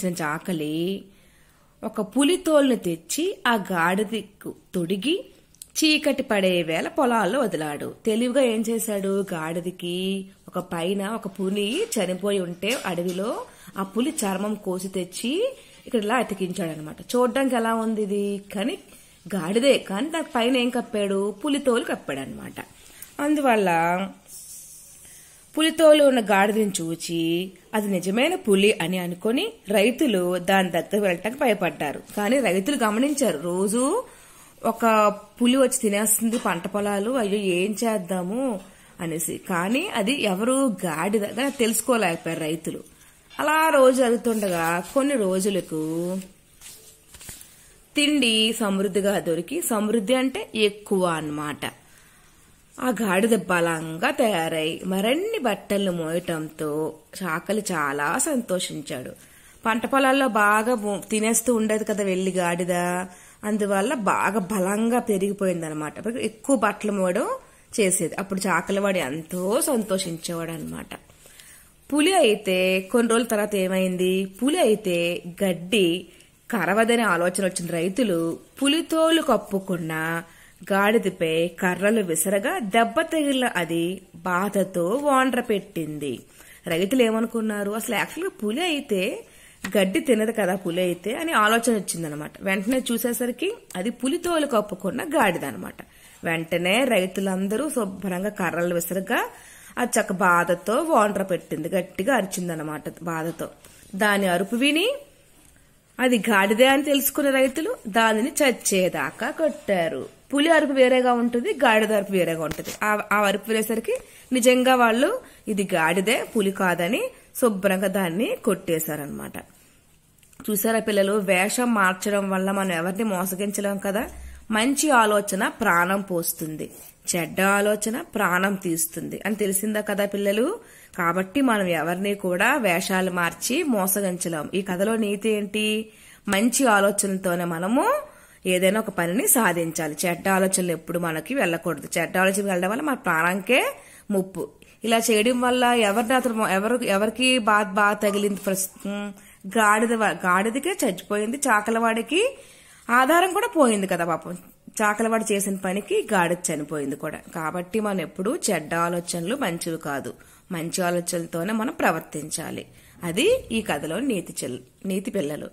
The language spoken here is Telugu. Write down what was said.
ఇచ్చినంత చాకలి ఒక పులితోల్ని తెచ్చి ఆ గాడిదకు తొడిగి చీకటి పడే వేళ పొలాల్లో వదిలాడు తెలివిగా ఏం చేశాడు గాడిదకి ఒక పైన ఒక పులి చనిపోయి ఉంటే అడవిలో ఆ పులి చర్మం కోసి తెచ్చి ఇక్కడ ఇలా అతికించాడు అనమాట చూడడానికి ఎలా ఉంది ఇది కానీ గాడిదే కానీ దాని పైన ఏం కప్పాడు పులితోలు కప్పాడు అనమాట అందువల్ల పులితోలు ఉన్న గాడిదని చూచి అది నిజమైన పులి అని అనుకుని రైతులు దాని దగ్గర వెళ్ళటానికి భయపడ్డారు కానీ రైతులు గమనించారు రోజు ఒక పులి వచ్చి తినేస్తుంది పంట పొలాలు అయ్యో ఏం చేద్దాము అనేసి కానీ అది ఎవరు గాడిద కానీ తెలుసుకోలేకపోయారు రైతులు అలా రోజు జరుగుతుండగా కొన్ని రోజులకు తిండి సమృద్ధిగా దొరికి సమృద్ధి అంటే ఎక్కువ అన్నమాట ఆ గాడిద బలంగా తయారై మరిన్ని బట్టలు మోయటంతో చాకలి చాలా సంతోషించాడు పంట పొలాల్లో బాగా తినేస్తూ ఉండేది కదా వెళ్ళి గాడిద అందువల్ల బాగా బలంగా పెరిగిపోయిందనమాట ఎక్కువ బట్టలు మోయడం చేసేది అప్పుడు చాకలివాడు ఎంతో సంతోషించేవాడు అనమాట పులి అయితే కొన్ని రోజుల తర్వాత ఏమైంది పులి అయితే గడ్డి కరవదనే ఆలోచన వచ్చిన రైతులు పులితోలు కప్పుకున్నా గాడిదపై కర్రలు విసరగా దెబ్బ అది బాధతో వాండ్ర పెట్టింది రైతులు ఏమనుకున్నారు అసలు యాక్చువల్గా పులి అయితే గడ్డి తినదు కదా పులి అయితే అని ఆలోచన వచ్చిందనమాట వెంటనే చూసేసరికి అది పులితోలు కప్పుకున్న గాడిదనమాట వెంటనే రైతులందరూ శుభ్రంగా కర్రలు విసరగా ఆ చక్క బాధతో వాండ్ర పెట్టింది గట్టిగా అరిచిందనమాట బాధతో దాని అరుపు విని అది గాడిదే అని తెలుసుకున్న రైతులు దానిని చచ్చేదాకా కొట్టారు పులి అరుపు వేరేగా ఉంటుంది గాడిద అరుపు వేరేగా ఉంటుంది ఆ అరుపు వేసరికి నిజంగా వాళ్ళు ఇది గాడిదే పులి కాదని శుభ్రంగా దాన్ని కొట్టేశారనమాట చూసారా పిల్లలు వేషం మార్చడం వల్ల మనం ఎవరిని మోసగించలేం కదా మంచి ఆలోచన ప్రాణం పోస్తుంది చెడ్డ ఆలోచన ప్రాణం తీస్తుంది అని తెలిసిందా కదా పిల్లలు కాబట్టి మనం ఎవరిని కూడా వేషాలు మార్చి మోసగించలేం ఈ కథలో నీతి ఏంటి మంచి ఆలోచనలతోనే మనము ఏదైనా ఒక పనిని సాధించాలి చెడ్డ ఆలోచనలు ఎప్పుడు మనకి వెళ్ళకూడదు చెడ్డ ఆలోచన వెళ్ళడం వల్ల మన ప్రాణంకే ముప్పు ఇలా చేయడం వల్ల ఎవరిని అతను ఎవరు ఎవరికి బాధ బాధ తగిలింది ప్రస్తుతం గాడిద గాడిదకే చచ్చిపోయింది చాకలవాడికి ఆధారం కూడా పోయింది కదా పాపం చాకలవాడు చేసిన పనికి గాడి చనిపోయింది కూడా కాబట్టి మనం ఎప్పుడూ చెడ్డ ఆలోచనలు మంచివి కాదు మంచి ఆలోచనలతోనే మనం ప్రవర్తించాలి అది ఈ కథలో నీతి నీతి పిల్లలు